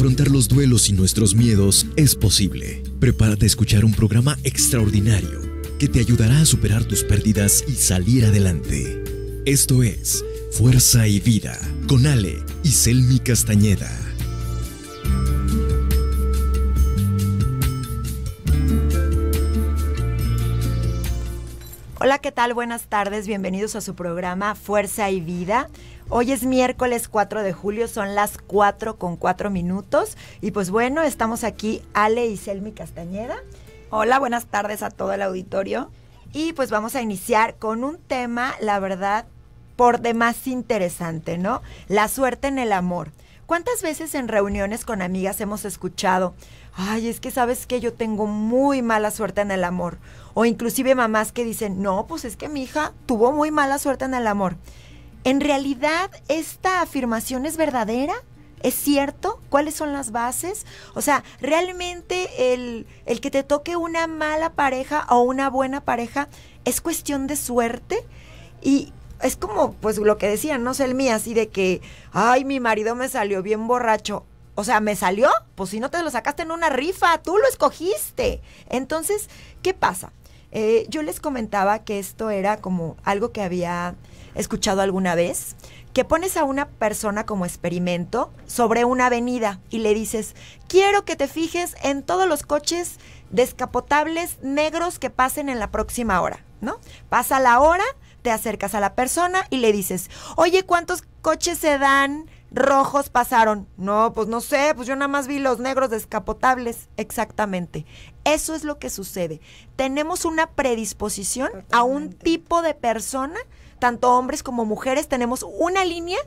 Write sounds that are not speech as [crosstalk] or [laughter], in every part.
Afrontar los duelos y nuestros miedos es posible. Prepárate a escuchar un programa extraordinario que te ayudará a superar tus pérdidas y salir adelante. Esto es Fuerza y Vida con Ale y Selmi Castañeda. Hola, ¿qué tal? Buenas tardes, bienvenidos a su programa Fuerza y Vida. Hoy es miércoles 4 de julio, son las 4 con 4 minutos. Y pues bueno, estamos aquí Ale y Selmi Castañeda. Hola, buenas tardes a todo el auditorio. Y pues vamos a iniciar con un tema, la verdad, por demás interesante, ¿no? La suerte en el amor. ¿Cuántas veces en reuniones con amigas hemos escuchado, ay, es que sabes que yo tengo muy mala suerte en el amor? O inclusive mamás que dicen, no, pues es que mi hija tuvo muy mala suerte en el amor. ¿En realidad esta afirmación es verdadera? ¿Es cierto? ¿Cuáles son las bases? O sea, ¿realmente el, el, que te toque una mala pareja o una buena pareja es cuestión de suerte? Y es como, pues lo que decían, no sé, el mío, así de que, ay, mi marido me salió bien borracho. O sea, ¿me salió? Pues si no te lo sacaste en una rifa, tú lo escogiste. Entonces, ¿qué pasa? Eh, yo les comentaba que esto era como algo que había escuchado alguna vez, que pones a una persona como experimento sobre una avenida y le dices, quiero que te fijes en todos los coches descapotables negros que pasen en la próxima hora, ¿no? Pasa la hora, te acercas a la persona y le dices, oye, ¿cuántos coches se dan? rojos pasaron. No, pues no sé, pues yo nada más vi los negros descapotables. Exactamente. Eso es lo que sucede. Tenemos una predisposición a un tipo de persona tanto hombres como mujeres, tenemos una línea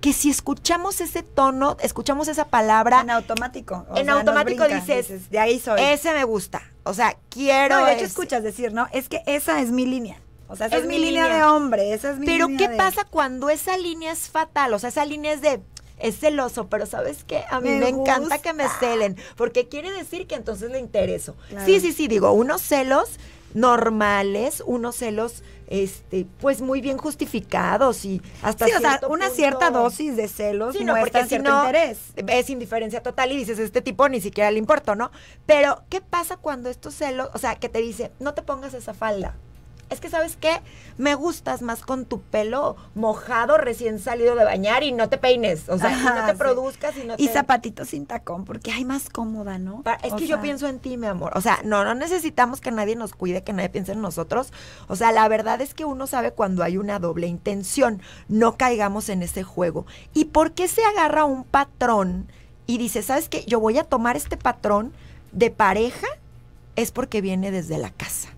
que si escuchamos ese tono, escuchamos esa palabra. En automático. en automático dices, de ahí soy. Ese me gusta. O sea, quiero. No, de hecho, escuchas decir, ¿no? Es que esa es mi línea. O sea, esa es, mi línea. de hombre, esa es mi pero línea. Pero, ¿qué pasa cuando esa línea es fatal? O sea, esa línea es de. Es celoso, pero ¿sabes qué? A mí me, encanta que me celen, porque quiere decir que entonces le intereso. Sí, sí, sí, digo, unos celos normales, unos celos este, pues muy bien justificados y hasta una cierta dosis de celos y cierto interés. Es indiferencia total y dices, este tipo ni siquiera le importo, ¿no? Pero, ¿qué pasa cuando estos celos, o sea, que te dice, no te pongas esa falda? es que sabes qué, me gustas más con tu pelo mojado, recién salido de bañar y no te peines, o sea, no te produzcas y no Y zapatitos sin tacón, porque hay más cómoda, ¿no? es que yo pienso en ti, mi amor, o sea, no, no necesitamos que nadie nos cuide, que nadie piense en nosotros, o sea, la verdad es que uno sabe cuando hay una doble intención, no caigamos en ese juego. ¿Y por qué se agarra un patrón y dice, sabes qué, yo voy a tomar este patrón de pareja? Es porque viene desde la casa.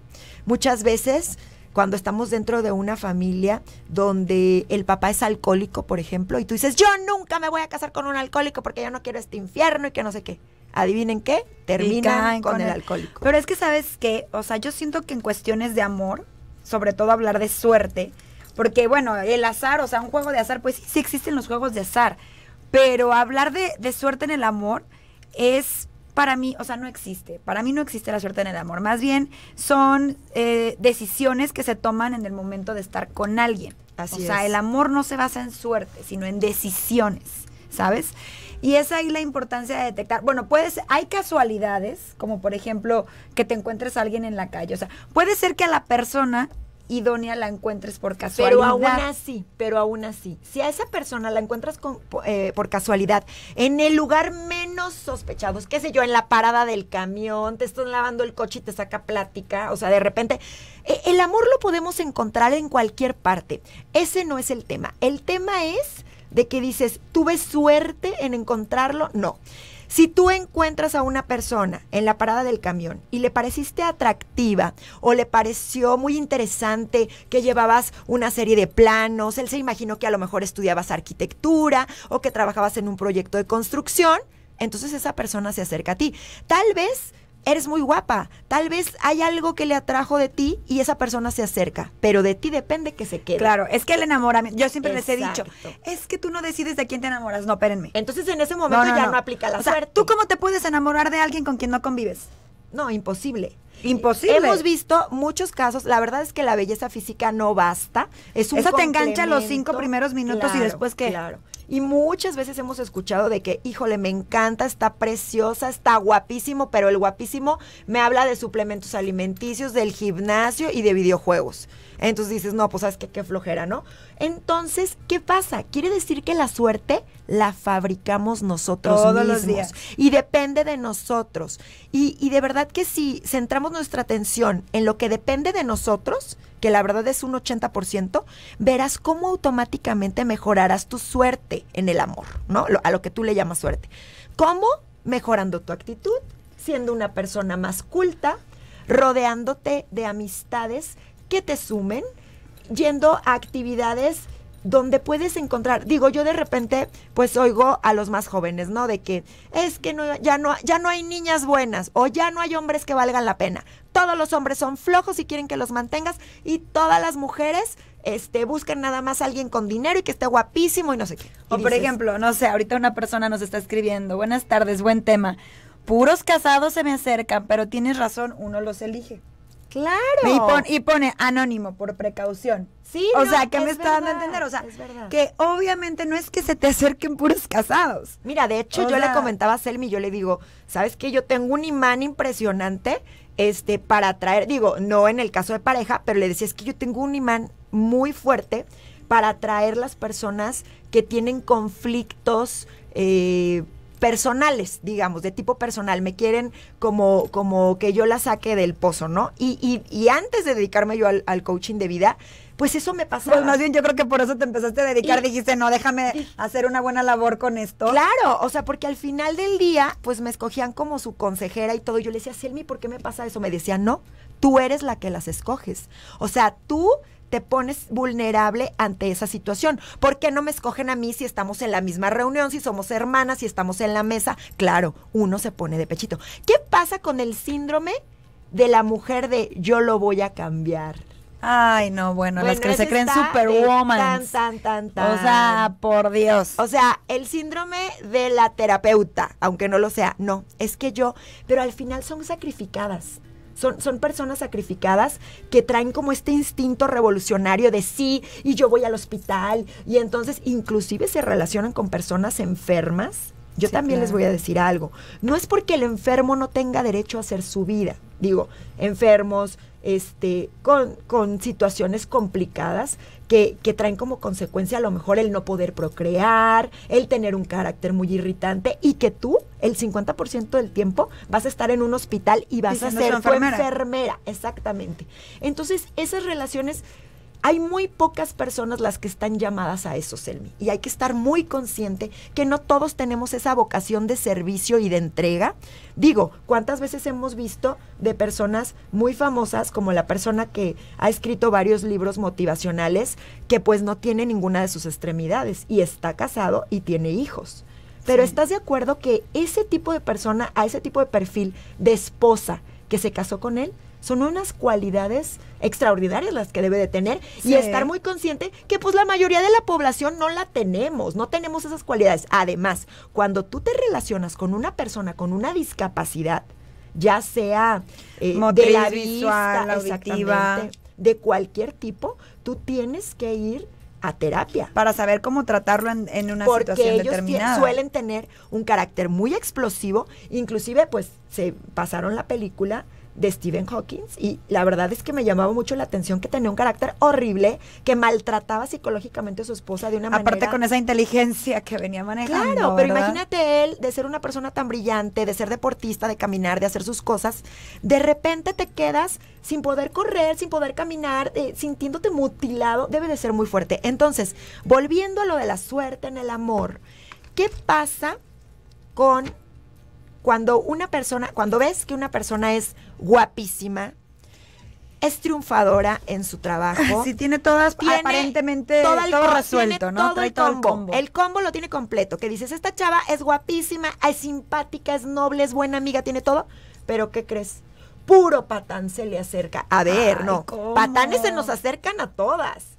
Muchas veces cuando estamos dentro de una familia donde el papá es alcohólico, por ejemplo, y tú dices, yo nunca me voy a casar con un alcohólico porque yo no quiero este infierno y que no sé qué. Adivinen qué, terminan con, el, alcohólico. Pero es que sabes qué, o sea, yo siento que en cuestiones de amor, sobre todo hablar de suerte, porque bueno, el azar, o sea, un juego de azar, pues sí, sí existen los juegos de azar, pero hablar de, de suerte en el amor es para mí, o sea, no existe. Para mí no existe la suerte en el amor. Más bien son eh, decisiones que se toman en el momento de estar con alguien. Así o sea, el amor no se basa en suerte, sino en decisiones, ¿sabes? Y es ahí la importancia de detectar. Bueno, puedes, hay casualidades, como por ejemplo que te encuentres a alguien en la calle. O sea, puede ser que a la persona idónea la encuentres por casualidad. Pero aún así, pero aún así, si a esa persona la encuentras eh, por casualidad en el lugar menos sospechado, qué sé yo, en la parada del camión, te están lavando el coche y te saca plática, o sea, de repente, e, el amor lo podemos encontrar en cualquier parte. Ese no es el tema. El tema es de que dices, tuve suerte en encontrarlo, no. Si tú encuentras a una persona en la parada del camión y le pareciste atractiva o le pareció muy interesante que llevabas una serie de planos, él se imaginó que a lo mejor estudiabas arquitectura o que trabajabas en un proyecto de construcción, entonces esa persona se acerca a ti. Tal vez eres muy guapa. Tal vez hay algo que le atrajo de ti y esa persona se acerca, pero de ti depende que se quede. Claro, es que el enamoramiento, yo siempre les he dicho, es que tú no decides de quién te enamoras, no, espérenme. Entonces en ese momento ya no. aplica la ¿Tú cómo te puedes enamorar de alguien con quien no convives? No, imposible. Imposible. Hemos visto muchos casos. La verdad es que la belleza física no basta. Es un Eso te engancha los cinco primeros minutos y después que. Claro. Y muchas veces hemos escuchado de que, híjole, me encanta, está preciosa, está guapísimo, pero el guapísimo me habla de suplementos alimenticios, del gimnasio y de videojuegos. Entonces dices, no, pues sabes que qué flojera, ¿no? Entonces, ¿qué pasa? Quiere decir que la suerte la fabricamos nosotros Todos mismos. Los días. Y depende de nosotros. Y, de verdad que si centramos nuestra atención en lo que depende de nosotros, que la verdad es un 80%, verás cómo automáticamente mejorarás tu suerte en el amor, ¿no? a lo que tú le llamas suerte. ¿Cómo? Mejorando tu actitud, siendo una persona más culta, rodeándote de amistades que te sumen yendo a actividades donde puedes encontrar, digo, yo de repente pues oigo a los más jóvenes, ¿no? De que es que no, ya, no, ya no hay niñas buenas o ya no hay hombres que valgan la pena. Todos los hombres son flojos y quieren que los mantengas y todas las mujeres este, buscan nada más a alguien con dinero y que esté guapísimo y no sé qué. O por ejemplo, no sé, ahorita una persona nos está escribiendo, buenas tardes, buen tema. Puros casados se me acercan, pero tienes razón, uno los elige. Claro. Y, pone anónimo por precaución. Sí. O sea, ¿qué me está dando a entender. O sea, que obviamente no es que se te acerquen puros casados. Mira, de hecho, yo le comentaba a Selmi, yo le digo, ¿sabes qué? Yo tengo un imán impresionante este, para atraer, digo, no en el caso de pareja, pero le decía, es que yo tengo un imán muy fuerte para atraer las personas que tienen conflictos eh, personales, digamos, de tipo personal, me quieren como, como que yo la saque del pozo, ¿no? Y, y, antes de dedicarme yo al, coaching de vida, pues eso me pasó. Pues más bien yo creo que por eso te empezaste a dedicar, dijiste, no, déjame hacer una buena labor con esto. Claro, o sea, porque al final del día, pues me escogían como su consejera y todo. Yo le decía, Selmi, ¿por qué me pasa eso? Me decía, no, tú eres la que las escoges. O sea, tú te pones vulnerable ante esa situación. ¿Por qué no me escogen a mí si estamos en la misma reunión, si somos hermanas, si estamos en la mesa? Claro, uno se pone de pechito. ¿Qué pasa con el síndrome de la mujer de yo lo voy a cambiar? Ay, no, bueno, las que se creen superwoman. Tan, tan, tan, tan. O sea, por Dios. O sea, el síndrome de la terapeuta, aunque no lo sea, no, es que yo, pero al final son sacrificadas. Son, personas sacrificadas que traen como este instinto revolucionario de sí, y yo voy al hospital, y entonces inclusive se relacionan con personas enfermas. Yo también les voy a decir algo. No es porque el enfermo no tenga derecho a hacer su vida. Digo, enfermos, este, con, con situaciones complicadas, que, traen como consecuencia a lo mejor el no poder procrear, el tener un carácter muy irritante y que tú el 50% del tiempo vas a estar en un hospital y vas a ser enfermera. Exactamente. Entonces, esas relaciones hay muy pocas personas las que están llamadas a eso, Selmi, y hay que estar muy consciente que no todos tenemos esa vocación de servicio y de entrega. Digo, ¿cuántas veces hemos visto de personas muy famosas, como la persona que ha escrito varios libros motivacionales, que pues no tiene ninguna de sus extremidades y está casado y tiene hijos? Pero ¿estás de acuerdo que ese tipo de persona, a ese tipo de perfil de esposa que se casó con él, son unas cualidades extraordinarias las que debe de tener y estar muy consciente que pues la mayoría de la población no la tenemos, no tenemos esas cualidades. Además, cuando tú te relacionas con una persona con una discapacidad, ya sea eh, de la de cualquier tipo, tú tienes que ir a terapia. Para saber cómo tratarlo en, una Porque situación ellos determinada. suelen tener un carácter muy explosivo, inclusive pues se pasaron la película de Stephen Hawking y la verdad es que me llamaba mucho la atención que tenía un carácter horrible, que maltrataba psicológicamente a su esposa de una manera... Aparte con esa inteligencia que venía manejando. Claro, pero imagínate él de ser una persona tan brillante, de ser deportista, de caminar, de hacer sus cosas, de repente te quedas sin poder correr, sin poder caminar, eh, sintiéndote mutilado, debe de ser muy fuerte. Entonces, volviendo a lo de la suerte en el amor, ¿qué pasa con cuando una persona, cuando ves que una persona es guapísima, es triunfadora en su trabajo. [laughs] Sí, tiene todas, aparentemente todo, resuelto, ¿no? Trae el todo el combo. El combo lo tiene completo. Que dices, esta chava es guapísima, es simpática, es noble, es buena amiga, tiene todo. Pero, ¿qué crees? Puro patán se le acerca. A ver, no. Patanes se nos acercan a todas.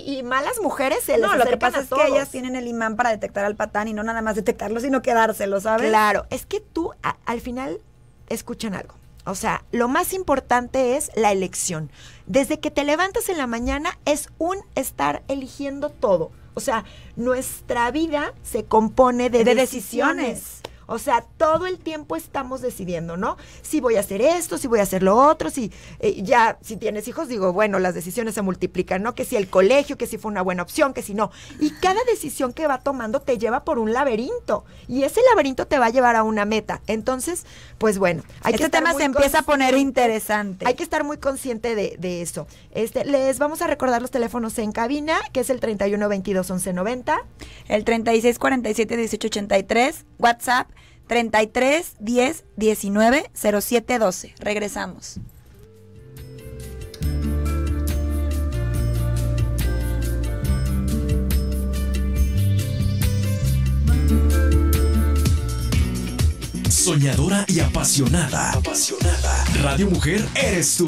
Y, malas mujeres se No, lo que pasa es que ellas tienen el imán para detectar al patán y no nada más detectarlo, sino quedárselo, ¿sabes? Claro, es que tú al final escuchan algo. O sea, lo más importante es la elección. Desde que te levantas en la mañana es un estar eligiendo todo. O sea, nuestra vida se compone de, decisiones. O sea, todo el tiempo estamos decidiendo, ¿no? Si voy a hacer esto, si voy a hacer lo otro, si eh, ya, si tienes hijos, digo, bueno, las decisiones se multiplican, ¿no? Que si el colegio, que si fue una buena opción, que si no. Y cada decisión que va tomando te lleva por un laberinto. Y ese laberinto te va a llevar a una meta. Entonces, pues bueno, hay este tema se empieza a poner interesante. Hay que estar muy consciente de, eso. Este, les vamos a recordar los teléfonos en cabina, que es el 31 22 11 90. El 36 47 18 83, WhatsApp 33 10 19 07 12. Regresamos. Soñadora y apasionada. Apasionada. Radio Mujer eres tú.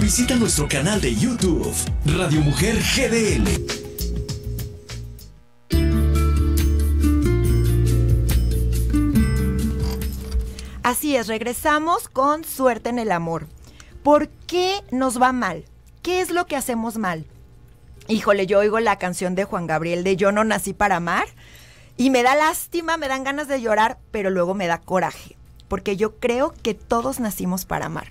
Visita nuestro canal de YouTube, Radio Mujer GDL. regresamos con suerte en el amor. ¿Por qué nos va mal? ¿Qué es lo que hacemos mal? Híjole, yo oigo la canción de Juan Gabriel de Yo no nací para amar y me da lástima, me dan ganas de llorar, pero luego me da coraje, porque yo creo que todos nacimos para amar.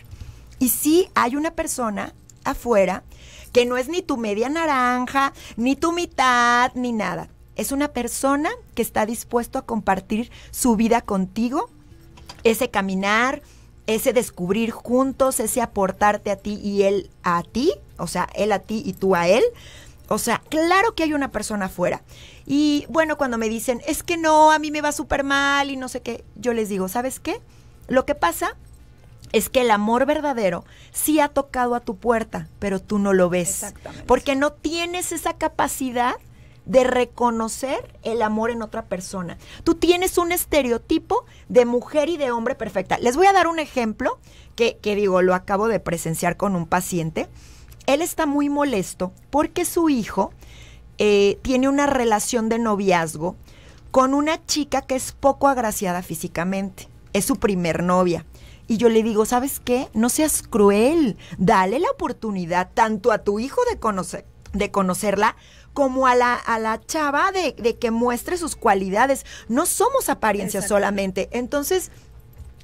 Y si hay una persona afuera que no es ni tu media naranja, ni tu mitad, ni nada. Es una persona que está dispuesto a compartir su vida contigo ese caminar, ese descubrir juntos, ese aportarte a ti y él a ti, o sea, él a ti y tú a él. O sea, claro que hay una persona afuera. Y bueno, cuando me dicen, es que no, a mí me va súper mal y no sé qué, yo les digo, ¿sabes qué? Lo que pasa es que el amor verdadero sí ha tocado a tu puerta, pero tú no lo ves. Porque no tienes esa capacidad de reconocer el amor en otra persona. Tú tienes un estereotipo de mujer y de hombre perfecta. Les voy a dar un ejemplo que, digo, lo acabo de presenciar con un paciente. Él está muy molesto porque su hijo eh, tiene una relación de noviazgo con una chica que es poco agraciada físicamente. Es su primer novia. Y yo le digo, ¿sabes qué? No seas cruel. Dale la oportunidad tanto a tu hijo de conocer, de conocerla como a la, a la chava de, de que muestre sus cualidades. No somos apariencia solamente. Entonces,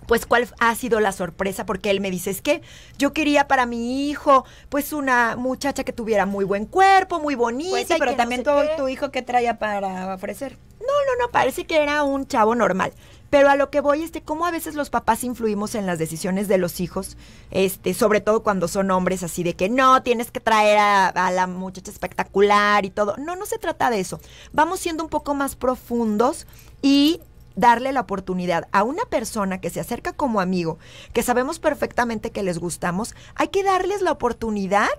pues cuál ha sido la sorpresa, porque él me dice, es que yo quería para mi hijo, pues una muchacha que tuviera muy buen cuerpo, muy pues bonita. pero también tu, hijo, que traía para ofrecer? No, no, no, parece que era un chavo normal. Pero a lo que voy, este, cómo a veces los papás influimos en las decisiones de los hijos, este, sobre todo cuando son hombres así de que no, tienes que traer a, la muchacha espectacular y todo. No, no se trata de eso. Vamos siendo un poco más profundos y darle la oportunidad a una persona que se acerca como amigo, que sabemos perfectamente que les gustamos, hay que darles la oportunidad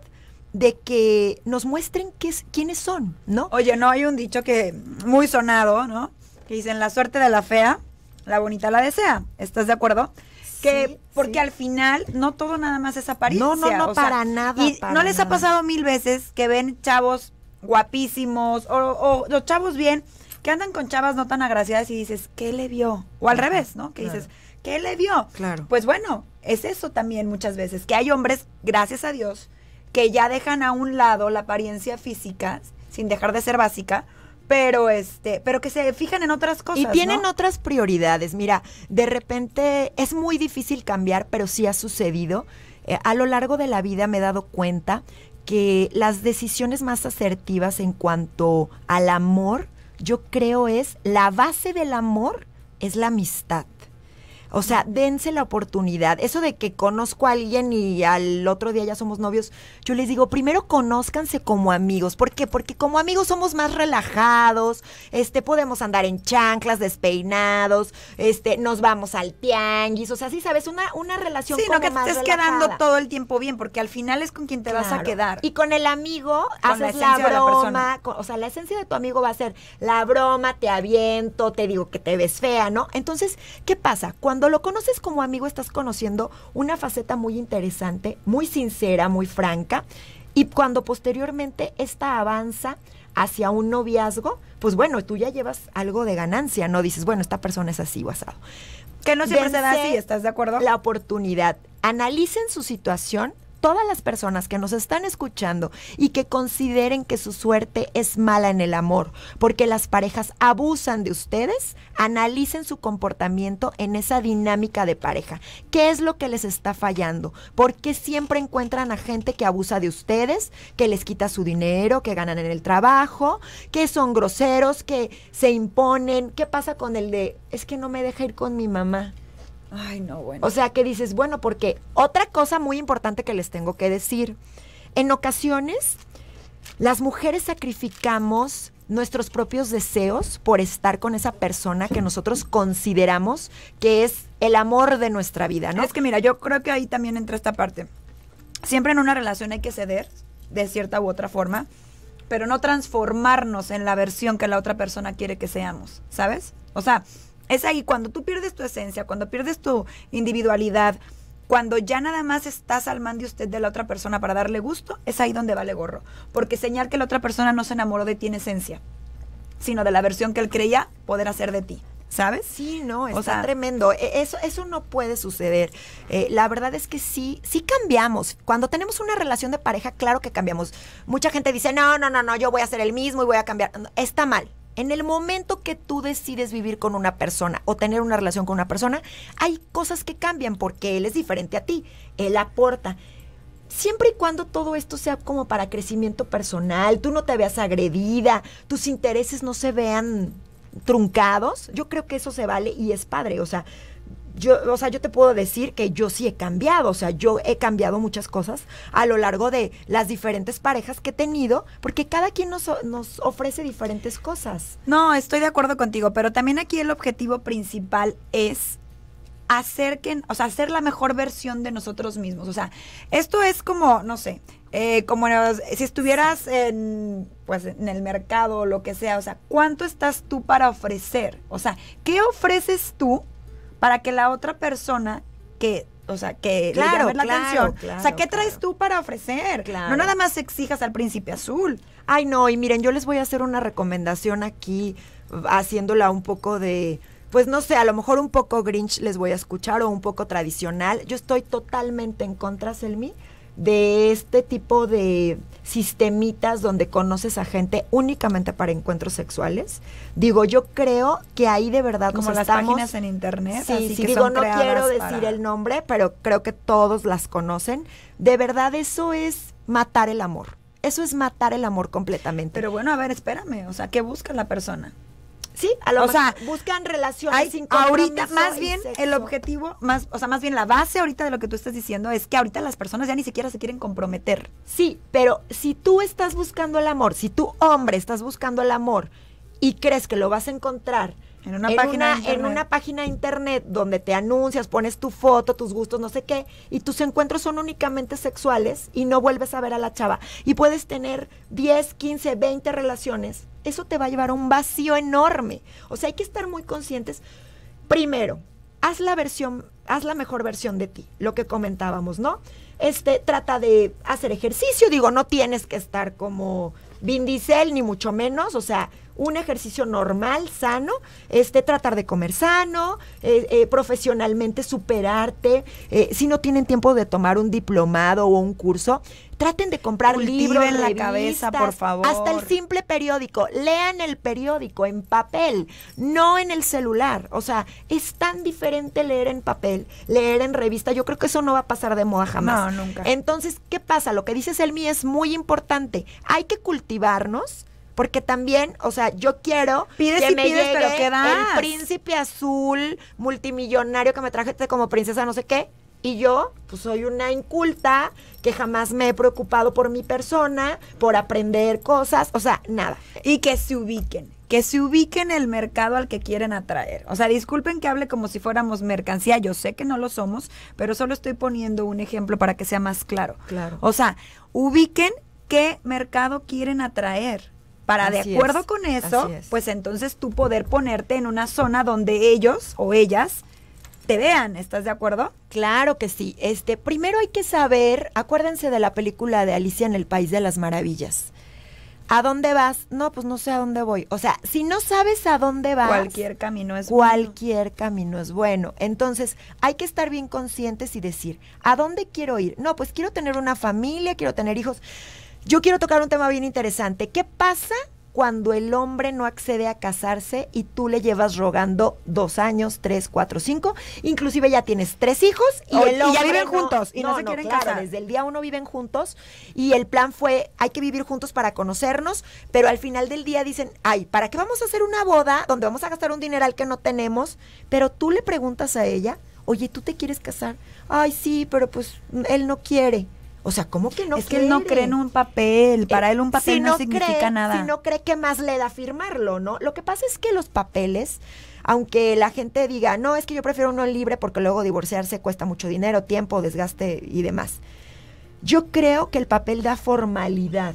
de que nos muestren es, quiénes son, ¿no? Oye, no hay un dicho que muy sonado, ¿no? Que dicen la suerte de la fea la bonita la desea. ¿Estás de acuerdo? que porque al final no todo nada más es apariencia. No, no, no, para nada. Y no les ha pasado mil veces que ven chavos guapísimos o, los chavos bien que andan con chavas no tan agraciadas y dices, ¿qué le vio? O al revés, ¿no? Que dices, ¿qué le vio? Claro. Pues bueno, es eso también muchas veces, que hay hombres, gracias a Dios, que ya dejan a un lado la apariencia física sin dejar de ser básica pero este, pero que se fijan en otras cosas. Y tienen otras prioridades. Mira, de repente es muy difícil cambiar, pero sí ha sucedido. Eh, a lo largo de la vida me he dado cuenta que las decisiones más asertivas en cuanto al amor, yo creo es la base del amor es la amistad. O sea, dense la oportunidad. Eso de que conozco a alguien y al otro día ya somos novios, yo les digo, primero conózcanse como amigos. ¿Por qué? Porque como amigos somos más relajados, este, podemos andar en chanclas, despeinados, este, nos vamos al tianguis. O sea, sí sabes, una, una relación sí, no que te estés quedando todo el tiempo bien, porque al final es con quien te vas a quedar. Y con el amigo haces la, broma. o sea, la esencia de tu amigo va a ser la broma, te aviento, te digo que te ves fea, ¿no? Entonces, ¿qué pasa? Cuando lo conoces como amigo estás conociendo una faceta muy interesante, muy sincera, muy franca, y cuando posteriormente esta avanza hacia un noviazgo, pues bueno, tú ya llevas algo de ganancia, ¿no? Dices, bueno, esta persona es así, guasado. Que no siempre se da así, ¿estás de acuerdo? La oportunidad. Analicen su situación todas las personas que nos están escuchando y que consideren que su suerte es mala en el amor, porque las parejas abusan de ustedes, analicen su comportamiento en esa dinámica de pareja. ¿Qué es lo que les está fallando? ¿Por qué siempre encuentran a gente que abusa de ustedes, que les quita su dinero, que ganan en el trabajo, que son groseros, que se imponen? ¿Qué pasa con el de, es que no me deja ir con mi mamá? Ay, no, bueno. O sea, que dices, bueno, porque otra cosa muy importante que les tengo que decir, en ocasiones las mujeres sacrificamos nuestros propios deseos por estar con esa persona que nosotros consideramos que es el amor de nuestra vida, ¿no? Es que mira, yo creo que ahí también entra esta parte. Siempre en una relación hay que ceder de cierta u otra forma, pero no transformarnos en la versión que la otra persona quiere que seamos, ¿sabes? O sea, es ahí cuando tú pierdes tu esencia, cuando pierdes tu individualidad, cuando ya nada más estás al man de usted de la otra persona para darle gusto, es ahí donde vale gorro. Porque señal que la otra persona no se enamoró de ti en esencia, sino de la versión que él creía poder hacer de ti. ¿Sabes? Sí, no, es tremendo. E, eso, eso no puede suceder. Eh, la verdad es que sí, sí cambiamos. Cuando tenemos una relación de pareja, claro que cambiamos. Mucha gente dice, no, no, no, no, yo voy a ser el mismo y voy a cambiar. Está mal en el momento que tú decides vivir con una persona o tener una relación con una persona, hay cosas que cambian porque él es diferente a ti, él aporta. Siempre y cuando todo esto sea como para crecimiento personal, tú no te veas agredida, tus intereses no se vean truncados, yo creo que eso se vale y es padre. O sea, yo, o sea, yo te puedo decir que yo sí he cambiado, o sea, yo he cambiado muchas cosas a lo largo de las diferentes parejas que he tenido, porque cada quien nos, nos ofrece diferentes cosas. No, estoy de acuerdo contigo, pero también aquí el objetivo principal es hacer o sea, hacer la mejor versión de nosotros mismos. O sea, esto es como, no sé, eh, como si estuvieras en, pues, en el mercado o lo que sea, o sea, ¿cuánto estás tú para ofrecer? O sea, ¿qué ofreces tú para que la otra persona que o sea, que claro, la claro, atención. o sea, ¿qué traes tú para ofrecer? No nada más exijas al príncipe azul. Ay, no, y miren, yo les voy a hacer una recomendación aquí, haciéndola un poco de, pues no sé, a lo mejor un poco grinch les voy a escuchar o un poco tradicional. Yo estoy totalmente en contra, Selmi, de este tipo de sistemitas donde conoces a gente únicamente para encuentros sexuales. Digo, yo creo que ahí de verdad Como las páginas en internet. Sí, así sí digo, no quiero decir el nombre, pero creo que todos las conocen. De verdad, eso es matar el amor. Eso es matar el amor completamente. Pero bueno, a ver, espérame. O sea, ¿qué busca la persona? Sí, a lo o sea, buscan relaciones hay, Ahorita, más bien, el objetivo, más, o sea, más bien la base ahorita de lo que tú estás diciendo es que ahorita las personas ya ni siquiera se quieren comprometer. Sí, pero si tú estás buscando el amor, si tú, hombre, estás buscando el amor y crees que lo vas a encontrar en una, página, en una página de internet donde te anuncias, pones tu foto, tus gustos, no sé qué, y tus encuentros son únicamente sexuales y no vuelves a ver a la chava. Y puedes tener 10, 15, 20 relaciones eso te va a llevar a un vacío enorme. O sea, hay que estar muy conscientes. Primero, haz la versión, haz la mejor versión de ti, lo que comentábamos, ¿no? Este, trata de hacer ejercicio, digo, no tienes que estar como Vindicel, ni mucho menos, o sea, un ejercicio normal, sano, este, tratar de comer sano, eh, eh, profesionalmente superarte, eh, si no tienen tiempo de tomar un diplomado o un curso, traten de comprar libros, libro en la cabeza, por favor. Hasta el simple periódico, lean el periódico en papel, no en el celular. O sea, es tan diferente leer en papel, leer en revista. Yo creo que eso no va a pasar de moda jamás. No, nunca. Entonces, ¿qué pasa? Lo que dices, Elmi, es muy importante. Hay que cultivarnos porque también, o sea, yo quiero pides que me pides, pero el príncipe azul multimillonario que me traje como princesa no sé qué y yo, pues soy una inculta que jamás me he preocupado por mi persona, por aprender cosas, o sea, nada. Y que se ubiquen, que se ubiquen el mercado al que quieren atraer. O sea, disculpen que hable como si fuéramos mercancía, yo sé que no lo somos, pero solo estoy poniendo un ejemplo para que sea más claro. Claro. O sea, ubiquen qué mercado quieren atraer para de acuerdo con eso, pues entonces tú poder ponerte en una zona donde ellos o ellas te vean, ¿estás de acuerdo? Claro que sí. Este, primero hay que saber, acuérdense de la película de Alicia en el País de las Maravillas. ¿A dónde vas? No, pues no sé a dónde voy. O sea, si no sabes a dónde vas, cualquier camino es cualquier camino es bueno. Entonces, hay que estar bien conscientes y decir, ¿a dónde quiero ir? No, pues quiero tener una familia, quiero tener hijos. Yo quiero tocar un tema bien interesante. ¿Qué pasa cuando el hombre no accede a casarse y tú le llevas rogando dos años, tres, cuatro, cinco, inclusive ya tienes tres hijos y, oh, ya viven juntos y no, se quieren casar. Desde el día uno viven juntos y el plan fue hay que vivir juntos para conocernos, pero al final del día dicen, ay, ¿para qué vamos a hacer una boda donde vamos a gastar un dineral que no tenemos? Pero tú le preguntas a ella, oye, ¿tú te quieres casar? Ay, sí, pero pues él no quiere o sea, ¿cómo que no Es que él no cree en un papel, eh, para él un papel no, significa nada. Si no cree que más le da firmarlo, ¿no? Lo que pasa es que los papeles, aunque la gente diga, no, es que yo prefiero uno libre porque luego divorciarse cuesta mucho dinero, tiempo, desgaste y demás. Yo creo que el papel da formalidad,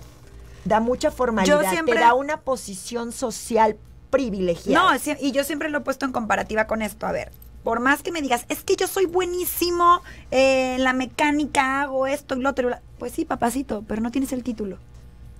da mucha formalidad, te da una posición social privilegiada. No, y yo siempre lo he puesto en comparativa con esto, a ver, por más que me digas, es que yo soy buenísimo eh, en la mecánica, hago esto y lo otro. Pues sí, papacito, pero no tienes el título.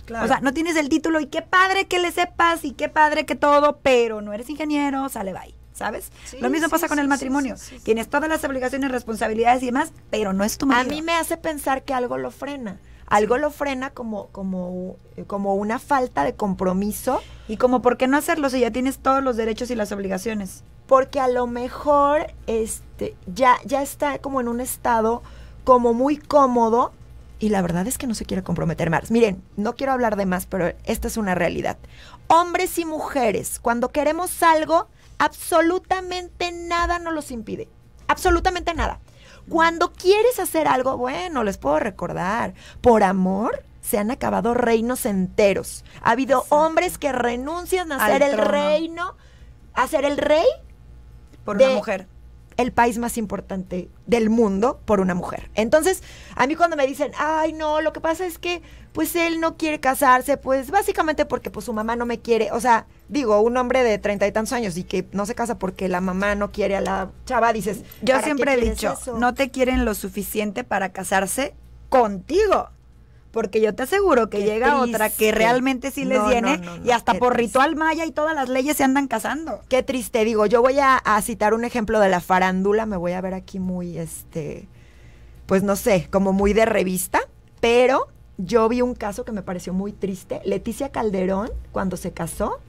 Claro. O sea, no tienes el título y qué padre que le sepas y qué padre que todo, pero no eres ingeniero, sale bye. ¿sabes? lo mismo pasa con el matrimonio. Tienes todas las obligaciones, responsabilidades y demás, pero no es tu matrimonio. A mí me hace pensar que algo lo frena algo lo frena como, como, eh, como una falta de compromiso. Y como, ¿por qué no hacerlo si ya tienes todos los derechos y las obligaciones? Porque a lo mejor este, ya, ya está como en un estado como muy cómodo y la verdad es que no se quiere comprometer más. Miren, no quiero hablar de más, pero esta es una realidad. Hombres y mujeres, cuando queremos algo, absolutamente nada nos los impide. Absolutamente nada. Cuando quieres hacer algo, bueno, les puedo recordar, por amor se han acabado reinos enteros. Ha habido hombres que renuncian a ser el reino, a ser el rey por una mujer el país más importante del mundo por una mujer. Entonces, a mí cuando me dicen, ay, no, lo que pasa es que, pues él no quiere casarse, pues básicamente porque pues su mamá no me quiere, o sea, digo, un hombre de treinta y tantos años y que no se casa porque la mamá no quiere a la chava, dices, yo siempre he dicho, no te quieren lo suficiente para casarse contigo porque yo te aseguro que llega otra que realmente sí les viene y hasta por ritual maya y todas las leyes se andan casando. Qué triste, digo, yo voy a, citar un ejemplo de la farándula, me voy a ver aquí muy, este, pues no sé, como muy de revista, pero yo vi un caso que me pareció muy triste. Leticia Calderón, cuando se casó,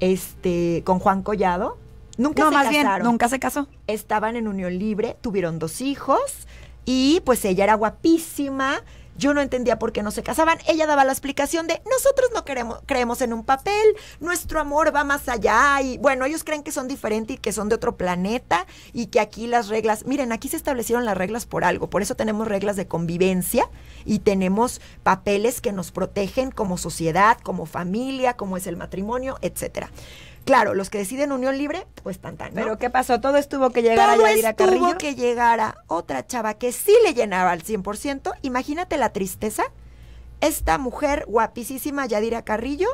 este, con Juan Collado, nunca más Bien, nunca se casó. Estaban en unión libre, tuvieron dos hijos y pues ella era guapísima yo no entendía por qué no se casaban. Ella daba la explicación de nosotros no queremos, creemos en un papel, nuestro amor va más allá y bueno, ellos creen que son diferentes y que son de otro planeta y que aquí las reglas, miren, aquí se establecieron las reglas por algo, por eso tenemos reglas de convivencia y tenemos papeles que nos protegen como sociedad, como familia, como es el matrimonio, etcétera. Claro, los que deciden unión libre, pues tan tan. Pero ¿qué pasó? Todo estuvo que llegar a Yadira estuvo Carrillo? que llegara otra chava que sí le llenaba al 100%. Imagínate la tristeza. Esta mujer guapísima, Yadira Carrillo,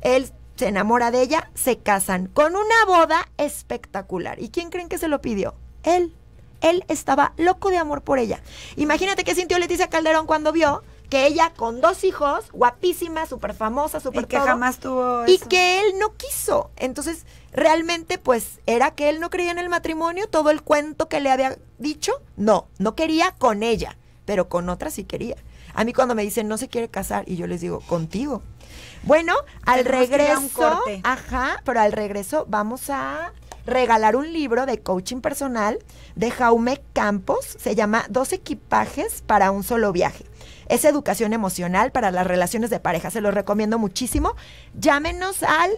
él se enamora de ella, se casan con una boda espectacular. ¿Y quién creen que se lo pidió? Él. Él estaba loco de amor por ella. Imagínate qué sintió Leticia Calderón cuando vio que ella con dos hijos, guapísima, súper famosa, súper que jamás tuvo Y que él no quiso. Entonces, realmente, pues, era que él no creía en el matrimonio, todo el cuento que le había dicho, no, no quería con ella, pero con otra sí quería. A mí cuando me dicen no se quiere casar, y yo les digo, contigo. Bueno, al regreso, ajá, pero al regreso vamos a regalar un libro de coaching personal de Jaume Campos, se llama Dos equipajes para un solo viaje. Es educación emocional para las relaciones de pareja, se los recomiendo muchísimo. Llámenos al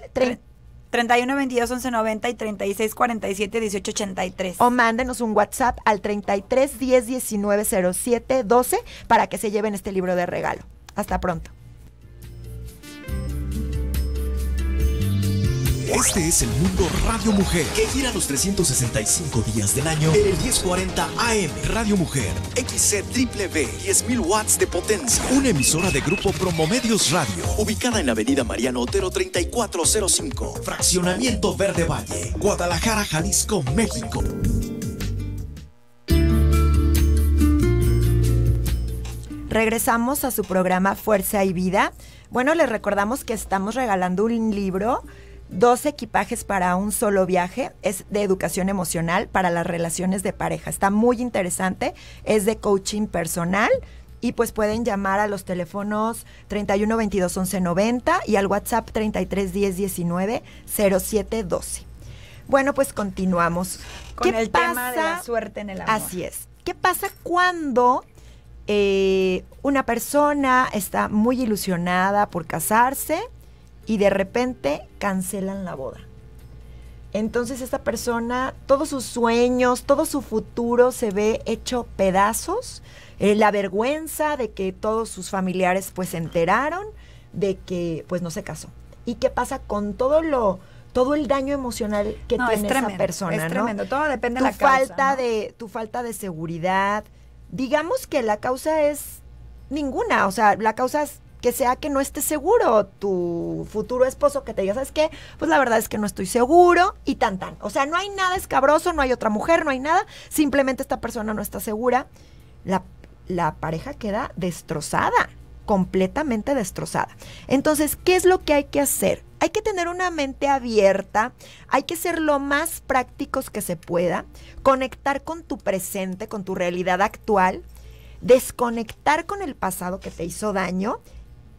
31 22 11 90 y 36 47 18 83. O mándenos un WhatsApp al 33 10 19 07 12 para que se lleven este libro de regalo. Hasta pronto. Este es el mundo Radio Mujer, que gira los 365 días del año en el 1040 AM. Radio Mujer, XCW, 10.000 watts de potencia. Una emisora de Grupo Promomedios Radio, ubicada en avenida Mariano Otero 3405, Fraccionamiento Verde Valle, Guadalajara, Jalisco, México. Regresamos a su programa Fuerza y Vida. Bueno, les recordamos que estamos regalando un libro dos equipajes para un solo viaje, es de educación emocional para las relaciones de pareja. Está muy interesante, es de coaching personal y pues pueden llamar a los teléfonos 31 22 11 90 y al WhatsApp 33 10 19 07 12. Bueno, pues continuamos. Con el tema de la suerte en el Así es. ¿Qué pasa cuando eh, una persona está muy ilusionada por casarse y de repente cancelan la boda. Entonces esta persona, todos sus sueños, todo su futuro se ve hecho pedazos. Eh, la vergüenza de que todos sus familiares pues se enteraron de que pues no se casó. ¿Y qué pasa con todo lo todo el daño emocional que tiene esa persona, es tremendo, todo depende de la falta de tu falta de seguridad. Digamos que la causa es ninguna, o sea, la causa es que sea que no esté seguro tu futuro esposo que te diga, ¿sabes qué? Pues la verdad es que no estoy seguro y tan tan. O sea, no hay nada escabroso, no hay otra mujer, no hay nada, simplemente esta persona no está segura. La, la pareja queda destrozada, completamente destrozada. Entonces, ¿qué es lo que hay que hacer? Hay que tener una mente abierta, hay que ser lo más prácticos que se pueda, conectar con tu presente, con tu realidad actual, desconectar con el pasado que te hizo daño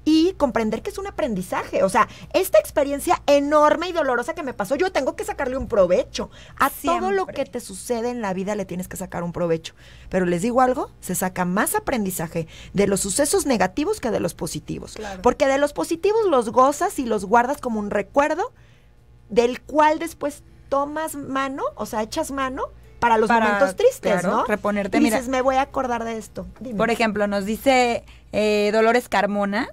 y comprender que es un aprendizaje. O sea, esta experiencia enorme y dolorosa que me pasó, yo tengo que sacarle un provecho. A todo lo que te sucede en la vida le tienes que sacar un provecho. Pero les digo algo, se saca más aprendizaje de los sucesos negativos que de los positivos. Porque de los positivos los gozas y los guardas como un recuerdo del cual después tomas mano, o sea, echas mano para los momentos tristes, ¿no? Reponerte. Y dices, me voy a acordar de esto. Por ejemplo, nos dice eh, Dolores Carmona,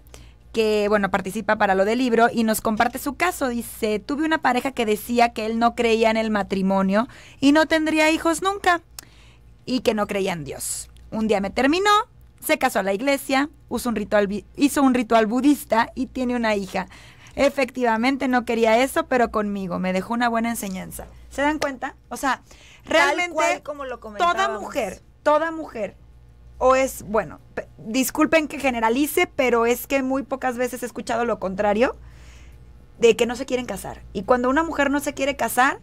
que, bueno, participa para lo del libro y nos comparte su caso. Dice, tuve una pareja que decía que él no creía en el matrimonio y no tendría hijos nunca y que no creía en Dios. Un día me terminó, se casó a la iglesia, hizo un ritual, hizo un ritual budista y tiene una hija. Efectivamente, no quería eso, pero conmigo me dejó una buena enseñanza. ¿Se dan cuenta? O sea, realmente toda mujer, toda mujer o es, bueno, disculpen que generalice, pero es que muy pocas veces he escuchado lo contrario, de que no se quieren casar. Y cuando una mujer no se quiere casar,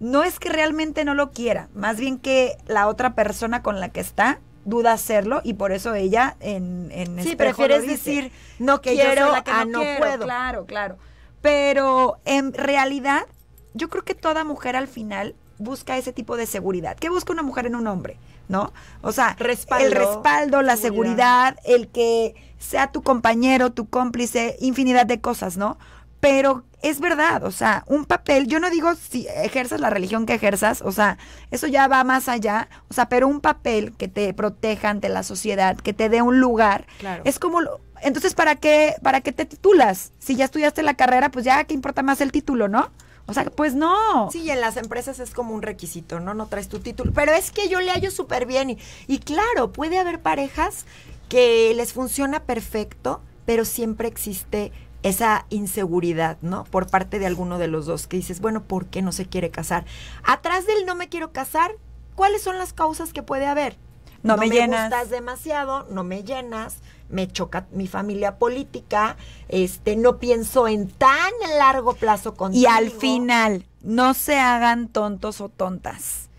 no es que realmente no lo quiera, más bien que la otra persona con la que está duda hacerlo y por eso ella en, en sí prefieres decir no que quiero soy ah, que no, puedo claro claro pero en realidad yo creo que toda mujer al final busca ese tipo de seguridad qué busca una mujer en un hombre ¿no? O sea, el respaldo, la seguridad. el que sea tu compañero, tu cómplice, infinidad de cosas, ¿no? Pero es verdad, o sea, un papel, yo no digo si ejerzas la religión que ejerzas, o sea, eso ya va más allá, o sea, pero un papel que te proteja ante la sociedad, que te dé un lugar, es como entonces, ¿para qué, ¿para qué te titulas? Si ya estudiaste la carrera, pues ya, ¿qué importa más el título, no? O sea, pues no. Sí, en las empresas es como un requisito, ¿no? No traes tu título. Pero es que yo le hallo súper bien. Y, y claro, puede haber parejas que les funciona perfecto, pero siempre existe esa inseguridad, ¿no? Por parte de alguno de los dos que dices, bueno, ¿por qué no se quiere casar? Atrás del no me quiero casar, ¿cuáles son las causas que puede haber? no, me, llenas. gustas demasiado, no me llenas, me choca mi familia política, este, no pienso en tan largo plazo contigo. Y al final, no se hagan tontos o tontas.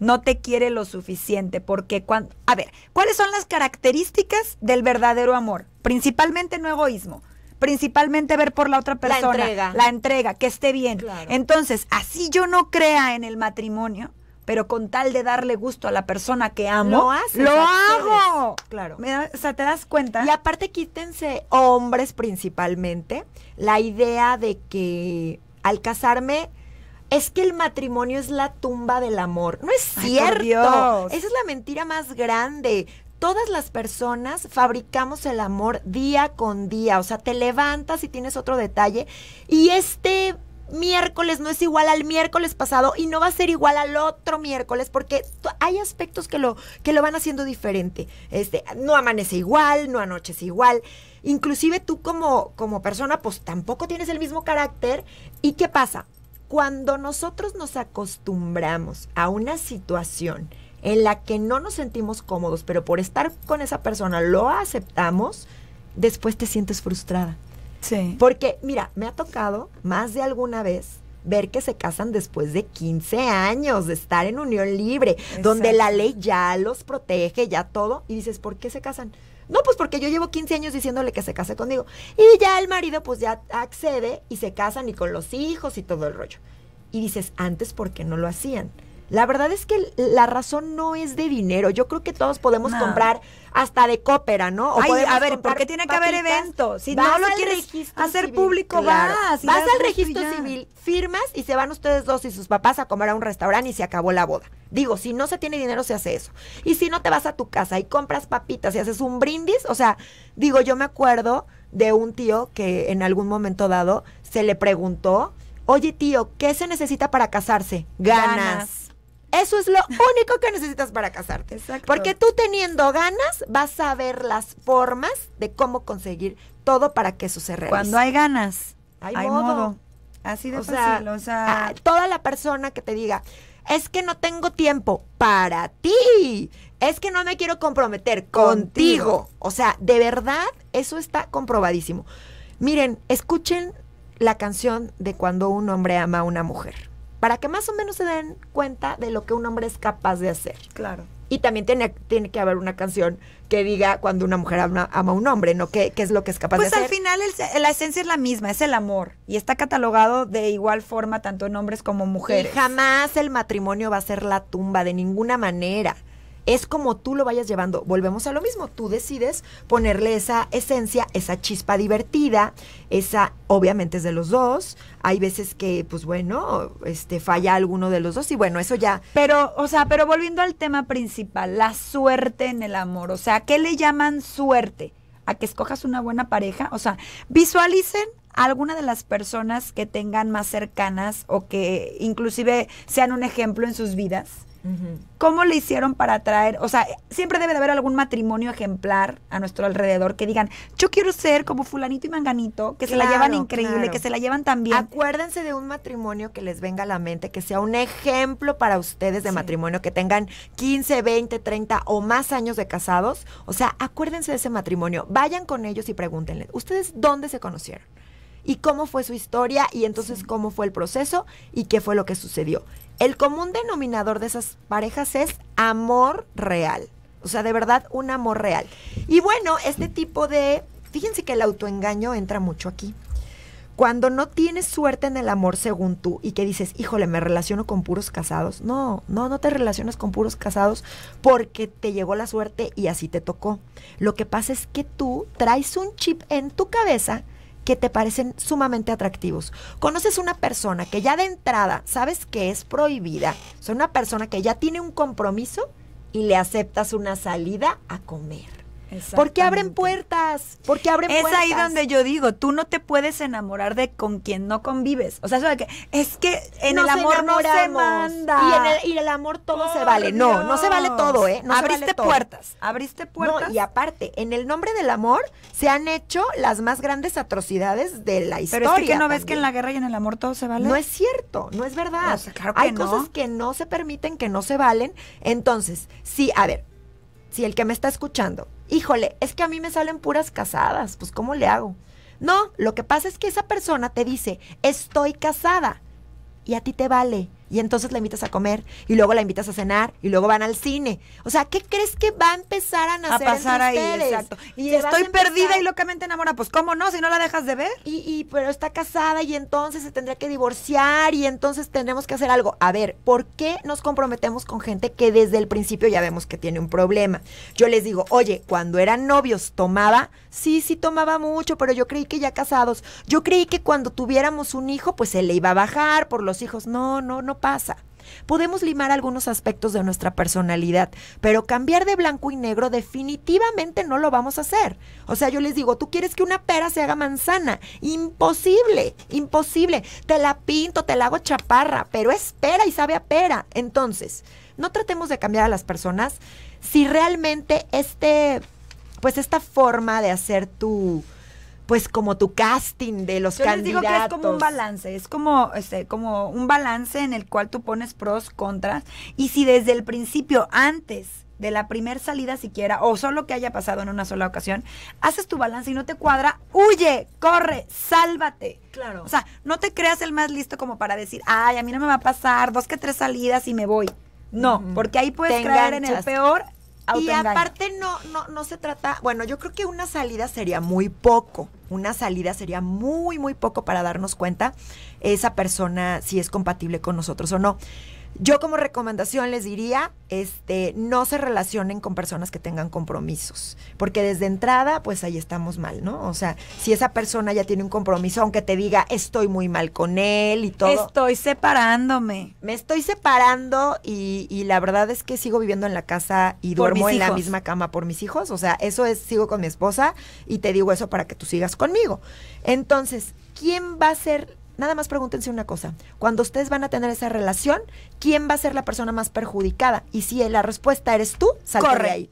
No te quiere lo suficiente, porque cuando. A ver, ¿cuáles son las características del verdadero amor? Principalmente no egoísmo principalmente ver por la otra persona. La entrega. La entrega, que esté bien. Entonces, así yo no crea en el matrimonio, pero con tal de darle gusto a la persona que amo, lo, lo hago. Claro. o sea, te das cuenta. Y aparte quítense hombres principalmente la idea de que al casarme es que el matrimonio es la tumba del amor. No es cierto. Esa es la mentira más grande todas las personas fabricamos el amor día con día. O sea, te levantas y tienes otro detalle. Y este miércoles no es igual al miércoles pasado y no va a ser igual al otro miércoles porque hay aspectos que lo, que lo van haciendo diferente. Este, no amanece igual, no anochece igual. Inclusive tú como, como persona pues tampoco tienes el mismo carácter. ¿Y qué pasa? Cuando nosotros nos acostumbramos a una situación en la que no nos sentimos cómodos, pero por estar con esa persona lo aceptamos, después te sientes frustrada. Sí. Porque, mira, me ha tocado más de alguna vez ver que se casan después de 15 años de estar en unión libre, donde la ley ya los protege, ya todo, y dices, ¿por qué se casan? No, pues porque yo llevo 15 años diciéndole que se case conmigo. Y ya el marido pues ya accede y se casan y con los hijos y todo el rollo. Y dices, antes, ¿por qué no lo hacían? La verdad es que la razón no es de dinero. Yo creo que todos podemos comprar hasta de cópera, ¿no? O a ver, ¿por qué tiene que haber eventos? Si no lo quieres hacer público, vas. vas al registro civil, firmas y se van ustedes dos y sus papás a comer a un restaurante y se acabó la boda. Digo, si no se tiene dinero, se hace eso. Y si no, te vas a tu casa y compras papitas y haces un brindis. O sea, digo, yo me acuerdo de un tío que en algún momento dado se le preguntó, oye tío, ¿qué se necesita para casarse? Ganas eso es lo único que necesitas para casarte. Exacto. Porque tú teniendo ganas vas a ver las formas de cómo conseguir todo para que eso se realice. Cuando hay ganas, hay, modo. Así de fácil, o sea... toda la persona que te diga, es que no tengo tiempo para ti, es que no me quiero comprometer contigo. O sea, de verdad, eso está comprobadísimo. Miren, escuchen la canción de cuando un hombre ama a una mujer para que más o menos se den cuenta de lo que un hombre es capaz de hacer. Claro. Y también tiene, tiene que haber una canción que diga cuando una mujer ama, a un hombre, ¿no? ¿Qué, ¿Qué, es lo que es capaz de hacer? Pues al final la esencia es la misma, es el amor. Y está catalogado de igual forma tanto en hombres como mujeres. Y jamás el matrimonio va a ser la tumba, de ninguna manera es como tú lo vayas llevando. Volvemos a lo mismo, tú decides ponerle esa esencia, esa chispa divertida, esa obviamente es de los dos. Hay veces que pues bueno, este falla alguno de los dos y bueno, eso ya. Pero o sea, pero volviendo al tema principal, la suerte en el amor, o sea, ¿qué le llaman suerte? A que escojas una buena pareja, o sea, visualicen alguna de las personas que tengan más cercanas o que inclusive sean un ejemplo en sus vidas ¿Cómo le hicieron para atraer? O sea, siempre debe de haber algún matrimonio ejemplar a nuestro alrededor que digan, yo quiero ser como fulanito y manganito, que se la llevan increíble, que se la llevan tan bien. Acuérdense de un matrimonio que les venga a la mente, que sea un ejemplo para ustedes de matrimonio, que tengan 15, 20, 30 o más años de casados. O sea, acuérdense de ese matrimonio, vayan con ellos y pregúntenle, ¿ustedes dónde se conocieron? y cómo fue su historia y entonces cómo fue el proceso y qué fue lo que sucedió. El común denominador de esas parejas es amor real. O sea, de verdad, un amor real. Y bueno, este tipo de... Fíjense que el autoengaño entra mucho aquí. Cuando no tienes suerte en el amor según tú y que dices, híjole, me relaciono con puros casados. No, no, no te relacionas con puros casados porque te llegó la suerte y así te tocó. Lo que pasa es que tú traes un chip en tu cabeza que te parecen sumamente atractivos. Conoces una persona que ya de entrada sabes que es prohibida, Son una persona que ya tiene un compromiso y le aceptas una salida a comer. Porque abren puertas, porque abren puertas. Es ahí donde yo digo, tú no te puedes enamorar de con quien no convives. O sea, que, es que en el amor no se manda. Y en el, amor todo se vale. No, no se vale todo, ¿eh? No abriste puertas, abriste puertas. y aparte, en el nombre del amor se han hecho las más grandes atrocidades de la historia. Pero es que, no ves que en la guerra y en el amor todo se vale. No es cierto, no es verdad. Hay cosas que no se permiten, que no se valen. Entonces, sí, a ver, si el que me está escuchando, híjole, es que a mí me salen puras casadas, pues ¿cómo le hago? No, lo que pasa es que esa persona te dice, estoy casada, y a ti te vale y entonces la invitas a comer y luego la invitas a cenar y luego van al cine. O sea, ¿qué crees que va a empezar a nacer? A pasar ahí, exacto. Y estoy perdida y locamente enamorada. Pues cómo no, si no la dejas de ver. Y, pero está casada y entonces se tendría que divorciar y entonces tendremos que hacer algo. A ver, ¿por qué nos comprometemos con gente que desde el principio ya vemos que tiene un problema? Yo les digo, oye, cuando eran novios, ¿tomaba? Sí, sí tomaba mucho, pero yo creí que ya casados. Yo creí que cuando tuviéramos un hijo, pues se le iba a bajar por los hijos. No, no, no pasa. Podemos limar algunos aspectos de nuestra personalidad, pero cambiar de blanco y negro definitivamente no lo vamos a hacer. O sea, yo les digo, tú quieres que una pera se haga manzana. Imposible, imposible. Te la pinto, te la hago chaparra, pero es pera y sabe a pera. Entonces, no tratemos de cambiar a las personas si realmente este, pues esta forma de hacer tu, pues como tu casting de los candidatos. Yo digo que es como un balance, es como, este, como un balance en el cual tú pones pros, contras, y si desde el principio, antes de la primera salida siquiera, o solo que haya pasado en una sola ocasión, haces tu balance y no te cuadra, huye, corre, sálvate. Claro. O sea, no te creas el más listo como para decir, ay, a mí no me va a pasar, dos que tres salidas y me voy. No, porque ahí puedes creer en el peor y aparte no, no, no se trata, bueno, yo creo que una salida sería muy poco, una salida sería muy, muy poco para darnos cuenta esa persona si es compatible con nosotros o no. Yo como recomendación les diría, este, no se relacionen con personas que tengan compromisos, porque desde entrada, pues ahí estamos mal, ¿no? O sea, si esa persona ya tiene un compromiso, aunque te diga, estoy muy mal con él y todo. Estoy separándome. Me estoy separando y, la verdad es que sigo viviendo en la casa y duermo en la misma cama por mis hijos, o sea, eso es, sigo con mi esposa y te digo eso para que tú sigas conmigo. Entonces, ¿quién va a ser nada más pregúntense una cosa. Cuando ustedes van a tener esa relación, ¿quién va a ser la persona más perjudicada? Y si la respuesta eres tú, salte Corre. de ahí.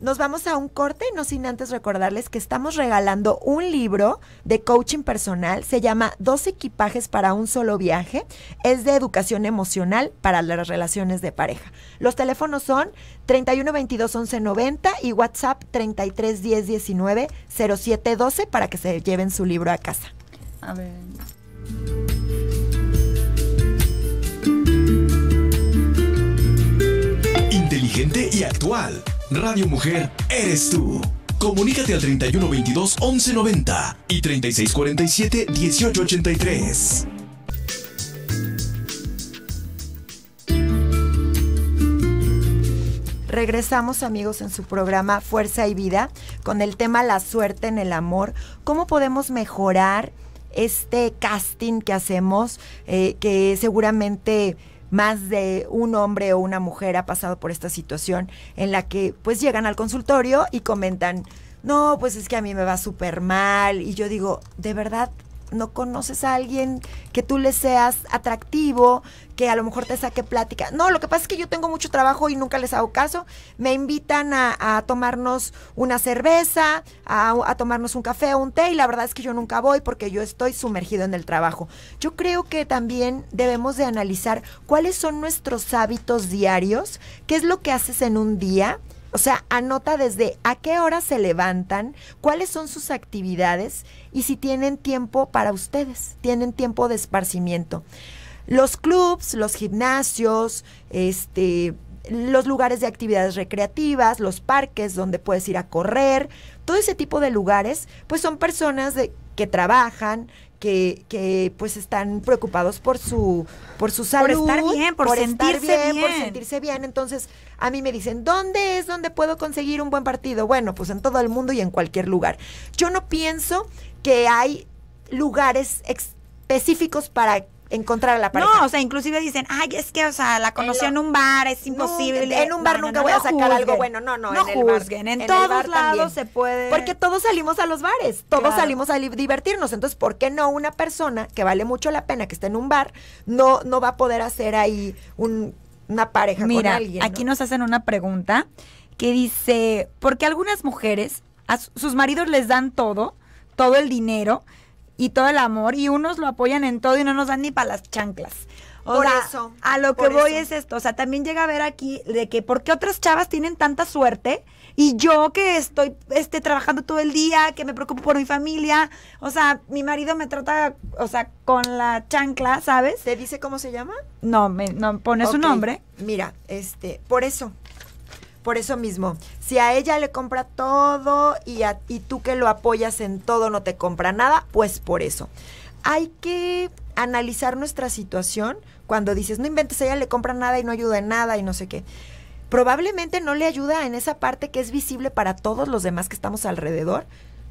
Nos vamos a un corte, no sin antes recordarles que estamos regalando un libro de coaching personal. Se llama Dos equipajes para un solo viaje. Es de educación emocional para las relaciones de pareja. Los teléfonos son 31 22 11 90 y WhatsApp 33 10 19 07 12 para que se lleven su libro a casa. A ver. inteligente y actual. Radio Mujer, eres tú. Comunícate al 3122 1190 y 3647 1883. Regresamos amigos en su programa Fuerza y Vida con el tema La suerte en el amor. ¿Cómo podemos mejorar este casting que hacemos eh, que seguramente más de un hombre o una mujer ha pasado por esta situación en la que pues llegan al consultorio y comentan, no, pues es que a mí me va súper mal. Y yo digo, de verdad, no conoces a alguien que tú le seas atractivo, que a lo mejor te saque plática. No, lo que pasa es que yo tengo mucho trabajo y nunca les hago caso. Me invitan a, tomarnos una cerveza, a, a, tomarnos un café o un té y la verdad es que yo nunca voy porque yo estoy sumergido en el trabajo. Yo creo que también debemos de analizar cuáles son nuestros hábitos diarios, qué es lo que haces en un día o sea, anota desde a qué hora se levantan, cuáles son sus actividades y si tienen tiempo para ustedes, tienen tiempo de esparcimiento. Los clubs, los gimnasios, este, los lugares de actividades recreativas, los parques donde puedes ir a correr, todo ese tipo de lugares, pues son personas de, que trabajan, que, pues están preocupados por su, por su salud. Por estar bien, por, sentirse bien, Por sentirse bien. Entonces, a mí me dicen, ¿dónde es donde puedo conseguir un buen partido? Bueno, pues en todo el mundo y en cualquier lugar. Yo no pienso que hay lugares específicos para encontrar a la pareja. No, o sea, inclusive dicen, ay, es que, o sea, la conoció en, un bar, es imposible. en un bar nunca voy a sacar algo bueno, no, no, no en El bar, en, todos lados se puede. Porque todos salimos a los bares, todos salimos a divertirnos, entonces, ¿por qué no una persona que vale mucho la pena que esté en un bar no, no va a poder hacer ahí un, una pareja Mira, con alguien? aquí nos hacen una pregunta que dice, ¿por qué algunas mujeres, a sus maridos les dan todo, todo el dinero, y todo el amor y unos lo apoyan en todo y no nos dan ni para las chanclas. O por eso. A lo que voy es esto. O sea, también llega a ver aquí de que por qué otras chavas tienen tanta suerte y yo que estoy este, trabajando todo el día, que me preocupo por mi familia. O sea, mi marido me trata, o sea, con la chancla, ¿sabes? ¿Te dice cómo se llama? No, me, no pone su nombre. Mira, este, por eso. Por eso mismo. Si a ella le compra todo y, tú que lo apoyas en todo no te compra nada, pues por eso. Hay que analizar nuestra situación cuando dices, no inventes, ella le compra nada y no ayuda en nada y no sé qué. Probablemente no le ayuda en esa parte que es visible para todos los demás que estamos alrededor,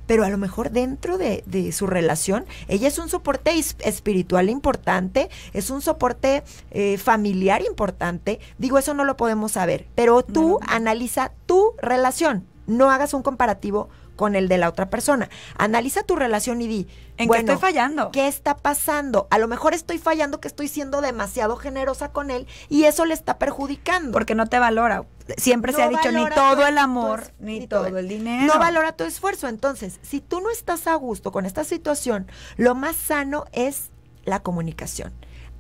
pero a lo mejor dentro de, su relación, ella es un soporte espiritual importante, es un soporte eh, familiar importante. Digo, eso no lo podemos saber, pero tú analiza tu relación, no hagas un comparativo con el de la otra persona. Analiza tu relación y di, ¿en qué estoy fallando? ¿Qué está pasando? A lo mejor estoy fallando que estoy siendo demasiado generosa con él y eso le está perjudicando. Porque no te valora. Siempre se ha dicho ni todo el amor, ni, todo, todo el dinero. No valora tu esfuerzo. Entonces, si tú no estás a gusto con esta situación, lo más sano es la comunicación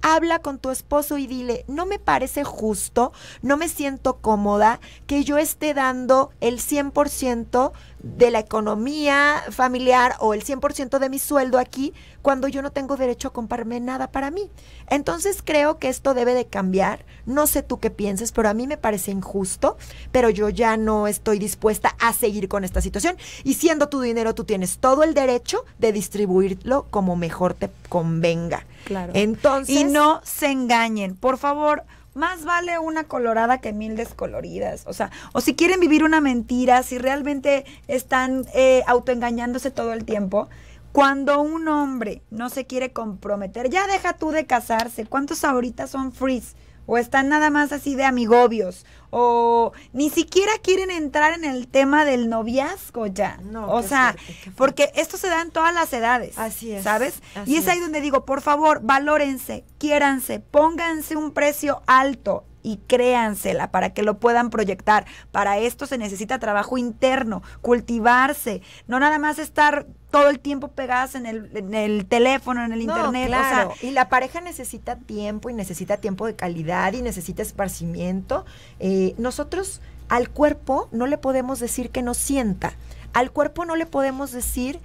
habla con tu esposo y dile, no me parece justo, no me siento cómoda que yo esté dando el 100% de la economía familiar o el 100% de mi sueldo aquí cuando yo no tengo derecho a comprarme nada para mí. Entonces creo que esto debe de cambiar. No sé tú qué pienses, pero a mí me parece injusto, pero yo ya no estoy dispuesta a seguir con esta situación. Y siendo tu dinero, tú tienes todo el derecho de distribuirlo como mejor te convenga. Claro. Entonces... Y no se engañen, por favor más vale una colorada que mil descoloridas. O sea, o si quieren vivir una mentira, si realmente están eh, autoengañándose todo el tiempo. Cuando un hombre no se quiere comprometer, ya deja tú de casarse. ¿Cuántos ahorita son frees? O están nada más así de amigobios o ni siquiera quieren entrar en el tema del noviazgo ya. No, o sea, porque esto se da en todas las edades. Así es. ¿Sabes? y es, ahí donde digo, por favor, valórense, quiéranse, pónganse un precio alto y créansela para que lo puedan proyectar. Para esto se necesita trabajo interno, cultivarse, no nada más estar todo el tiempo pegadas en el, teléfono, en el internet. y la pareja necesita tiempo y necesita tiempo de calidad y necesita esparcimiento. Eh, nosotros al cuerpo no le podemos decir que no sienta. Al cuerpo no le podemos decir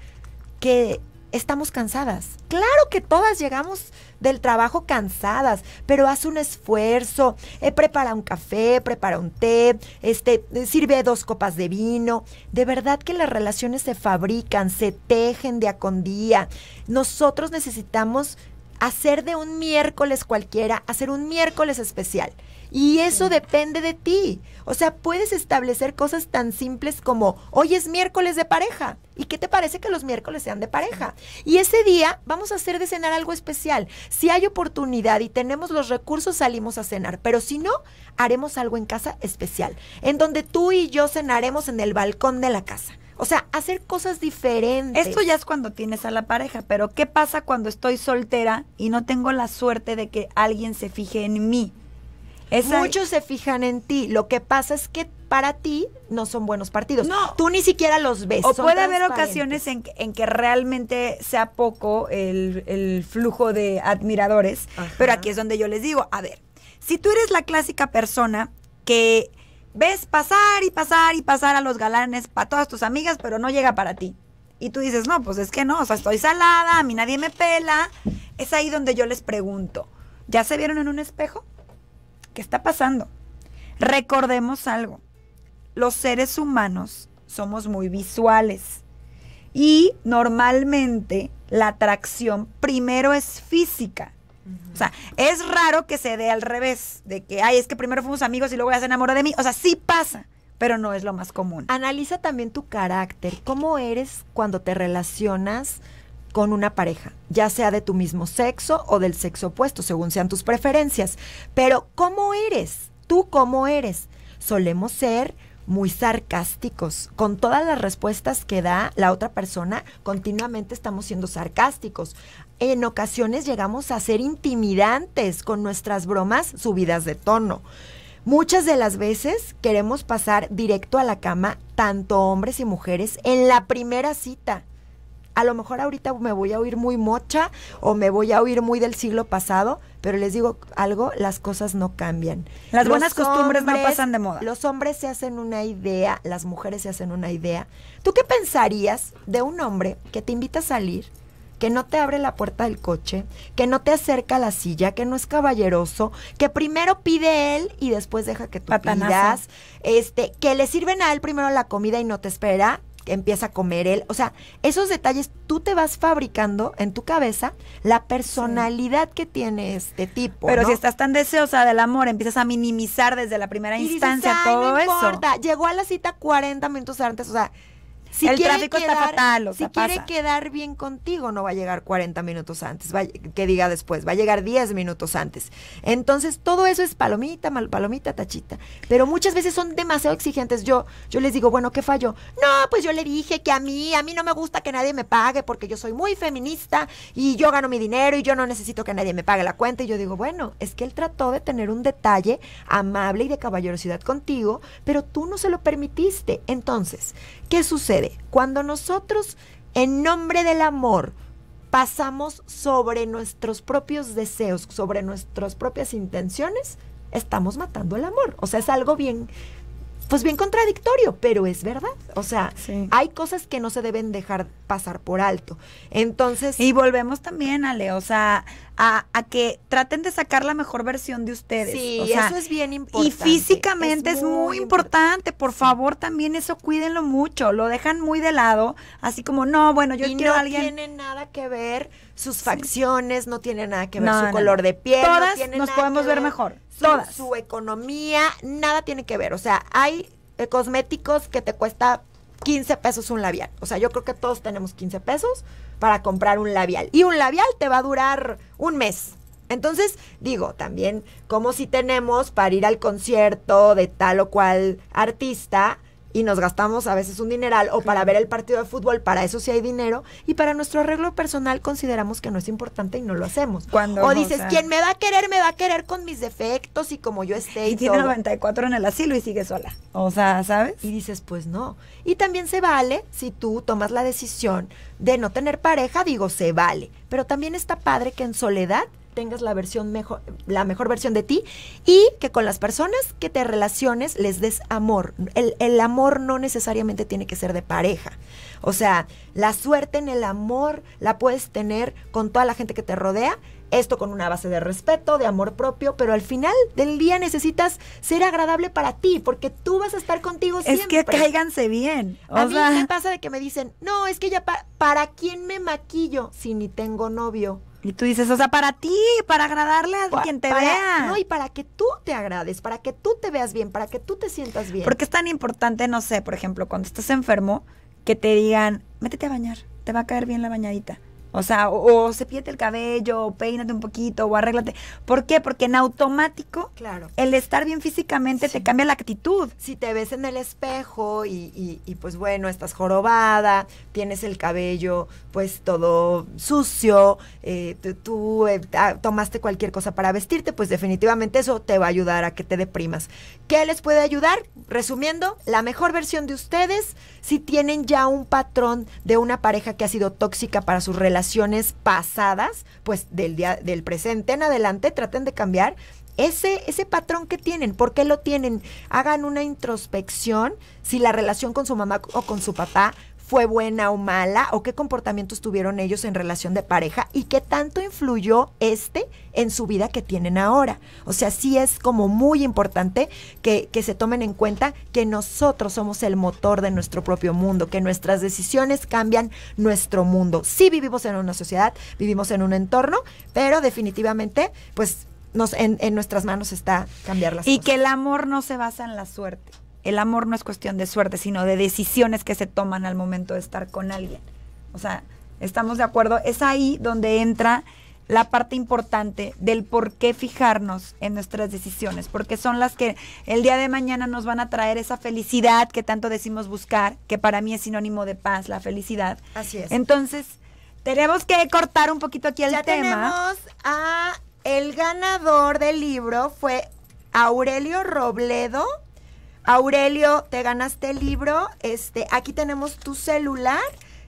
que estamos cansadas. Claro que todas llegamos del trabajo cansadas, pero hace un esfuerzo, eh, prepara un café, prepara un té, este, eh, sirve dos copas de vino. De verdad que las relaciones se fabrican, se tejen día con día. Nosotros necesitamos hacer de un miércoles cualquiera, hacer un miércoles especial. Y eso depende de ti. O sea, puedes establecer cosas tan simples como hoy es miércoles de pareja. ¿Y qué te parece que los miércoles sean de pareja? Y ese día vamos a hacer de cenar algo especial. Si hay oportunidad y tenemos los recursos, salimos a cenar. Pero si no, haremos algo en casa especial, en donde tú y yo cenaremos en el balcón de la casa. O sea, hacer cosas diferentes. Esto ya es cuando tienes a la pareja, pero ¿qué pasa cuando estoy soltera y no tengo la suerte de que alguien se fije en mí? Muchos se fijan en ti. Lo que pasa es que para ti no son buenos partidos. No. Tú ni siquiera los ves. O puede haber ocasiones en, que realmente sea poco el, flujo de admiradores. Pero aquí es donde yo les digo, a ver, si tú eres la clásica persona que ves pasar y pasar y pasar a los galanes para todas tus amigas, pero no llega para ti. Y tú dices, no, pues es que no, o sea, estoy salada, a mí nadie me pela. Es ahí donde yo les pregunto, ¿ya se vieron en un espejo? está pasando. Recordemos algo, los seres humanos somos muy visuales y normalmente la atracción primero es física. O sea, es raro que se dé al revés, de que, ay, es que primero fuimos amigos y luego ya se enamoró de mí. O sea, sí pasa, pero no es lo más común. Analiza también tu carácter, cómo eres cuando te relacionas con una pareja, ya sea de tu mismo sexo o del sexo opuesto, según sean tus preferencias. Pero, ¿cómo eres? ¿Tú cómo eres? Solemos ser muy sarcásticos. Con todas las respuestas que da la otra persona, continuamente estamos siendo sarcásticos. En ocasiones llegamos a ser intimidantes con nuestras bromas subidas de tono. Muchas de las veces queremos pasar directo a la cama, tanto hombres y mujeres, en la primera cita. A lo mejor ahorita me voy a oír muy mocha o me voy a oír muy del siglo pasado, pero les digo algo, las cosas no cambian. Las buenas costumbres no pasan de moda. Los hombres se hacen una idea, las mujeres se hacen una idea. ¿Tú qué pensarías de un hombre que te invita a salir? que no te abre la puerta del coche, que no te acerca a la silla, que no es caballeroso, que primero pide él y después deja que tú pidas, este, que le sirven a él primero la comida y no te espera, empieza a comer él. O sea, esos detalles tú te vas fabricando en tu cabeza la personalidad que tiene este tipo. Pero si estás tan deseosa del amor, empiezas a minimizar desde la primera instancia todo no importa. Llegó a la cita 40 minutos antes, o sea, si el si quiere quedar bien contigo, no va a llegar 40 minutos antes, que diga después, va a llegar 10 minutos antes. Entonces, todo eso es palomita, mal, palomita, tachita. Pero muchas veces son demasiado exigentes. Yo, yo les digo, bueno, ¿qué falló? No, pues yo le dije que a mí, a mí no me gusta que nadie me pague porque yo soy muy feminista y yo gano mi dinero y yo no necesito que nadie me pague la cuenta. Y yo digo, bueno, es que él trató de tener un detalle amable y de caballerosidad contigo, pero tú no se lo permitiste. Entonces, ¿Qué sucede? Cuando nosotros, en nombre del amor, pasamos sobre nuestros propios deseos, sobre nuestras propias intenciones, estamos matando el amor. O sea, es algo bien pues bien contradictorio, pero es verdad. O sea, hay cosas que no se deben dejar pasar por alto. Entonces. Y volvemos también, Ale, o sea, a, a que traten de sacar la mejor versión de ustedes. Sí, eso es bien importante. Y físicamente es muy, importante. Por favor, también eso cuídenlo mucho. Lo dejan muy de lado, así como, no, bueno, yo quiero a alguien. No tiene nada que ver sus facciones, no tiene nada que ver su color de piel. Todas tiene nos podemos ver, mejor. Su, Todas. Su economía, nada tiene que ver. O sea, hay eh, cosméticos que te cuesta 15 pesos un labial. O sea, yo creo que todos tenemos 15 pesos para comprar un labial. Y un labial te va a durar un mes. Entonces, digo, también como si tenemos para ir al concierto de tal o cual artista, y nos gastamos a veces un dineral o para ver el partido de fútbol, para eso sí hay dinero y para nuestro arreglo personal consideramos que no es importante y no lo hacemos. Cuando, o dices, ¿quién me va a querer, me va a querer con mis defectos y como yo estoy Y, tiene 94 en el asilo y sigue sola. O sea, ¿sabes? Y dices, pues no. Y también se vale si tú tomas la decisión de no tener pareja, digo, se vale. Pero también está padre que en soledad tengas la versión mejor, la mejor versión de ti y que con las personas que te relaciones les des amor. El, amor no necesariamente tiene que ser de pareja. O sea, la suerte en el amor la puedes tener con toda la gente que te rodea, esto con una base de respeto, de amor propio, pero al final del día necesitas ser agradable para ti, porque tú vas a estar contigo siempre. Es que cáiganse bien. a mí me pasa de que me dicen, no, es que ya ¿para quién me maquillo si ni tengo novio? Y tú dices, o sea, para ti, para agradarle a quien te vea. No, y para que tú te agrades, para que tú te veas bien, para que tú te sientas bien. Porque es tan importante, no sé, por ejemplo, cuando estás enfermo, que te digan, métete a bañar, te va a caer bien la bañadita. O sea, o, el cabello, o peínate un poquito, o arréglate. ¿Por qué? Porque en automático, claro. el estar bien físicamente te cambia la actitud. Si te ves en el espejo y, pues bueno, estás jorobada, tienes el cabello pues todo sucio, eh, tú, eh, tomaste cualquier cosa para vestirte, pues definitivamente eso te va a ayudar a que te deprimas. ¿Qué les puede ayudar? Resumiendo, la mejor versión de ustedes si tienen ya un patrón de una pareja que ha sido tóxica para su relación pasadas, pues del, día, del presente en adelante, traten de cambiar ese, ese patrón que tienen, por qué lo tienen, hagan una introspección si la relación con su mamá o con su papá fue buena o mala o qué comportamientos tuvieron ellos en relación de pareja y qué tanto influyó este en su vida que tienen ahora. O sea, sí es como muy importante que, se tomen en cuenta que nosotros somos el motor de nuestro propio mundo, que nuestras decisiones cambian nuestro mundo. Sí vivimos en una sociedad, vivimos en un entorno, pero definitivamente, pues nos, en, en nuestras manos está cambiar las cosas. Y que el amor no se basa en la suerte el amor no es cuestión de suerte, sino de decisiones que se toman al momento de estar con alguien. O sea, estamos de acuerdo, es ahí donde entra la parte importante del por qué fijarnos en nuestras decisiones, porque son las que el día de mañana nos van a traer esa felicidad que tanto decimos buscar, que para mí es sinónimo de paz, la felicidad. Así es. Entonces, tenemos que cortar un poquito aquí el ya tema. Tenemos a el ganador del libro fue Aurelio Robledo Aurelio, te ganaste el libro. Este, aquí tenemos tu celular.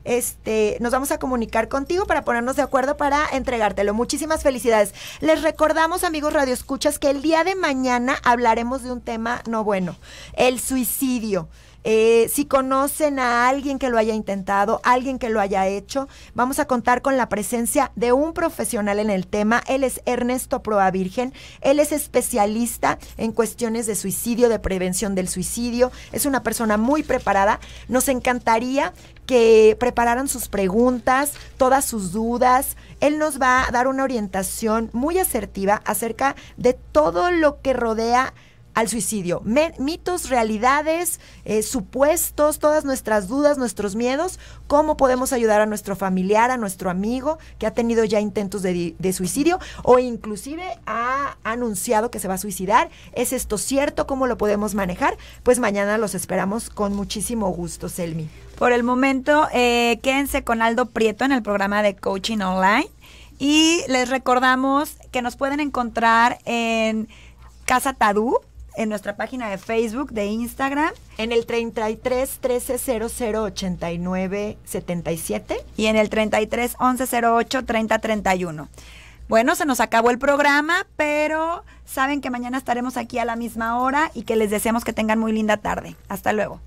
Este, nos vamos a comunicar contigo para ponernos de acuerdo para entregártelo. Muchísimas felicidades. Les recordamos, amigos Radio Escuchas, que el día de mañana hablaremos de un tema no bueno, el suicidio. Eh, si conocen a alguien que lo haya intentado, alguien que lo haya hecho, vamos a contar con la presencia de un profesional en el tema. Él es Ernesto Proa Virgen. Él es especialista en cuestiones de suicidio, de prevención del suicidio. Es una persona muy preparada. Nos encantaría que prepararan sus preguntas, todas sus dudas. Él nos va a dar una orientación muy asertiva acerca de todo lo que rodea al suicidio. mitos, realidades, eh, supuestos, todas nuestras dudas, nuestros miedos, cómo podemos ayudar a nuestro familiar, a nuestro amigo que ha tenido ya intentos de, suicidio o inclusive ha anunciado que se va a suicidar. ¿Es esto cierto? ¿Cómo lo podemos manejar? Pues mañana los esperamos con muchísimo gusto, Selmi. Por el momento, eh, quédense con Aldo Prieto en el programa de Coaching Online. Y les recordamos que nos pueden encontrar en Casa Tadú, en nuestra página de Facebook, de Instagram. En el 33 13 89 77. Y en el 33 11 08 30 31. Bueno, se nos acabó el programa, pero saben que mañana estaremos aquí a la misma hora y que les deseamos que tengan muy linda tarde. Hasta luego.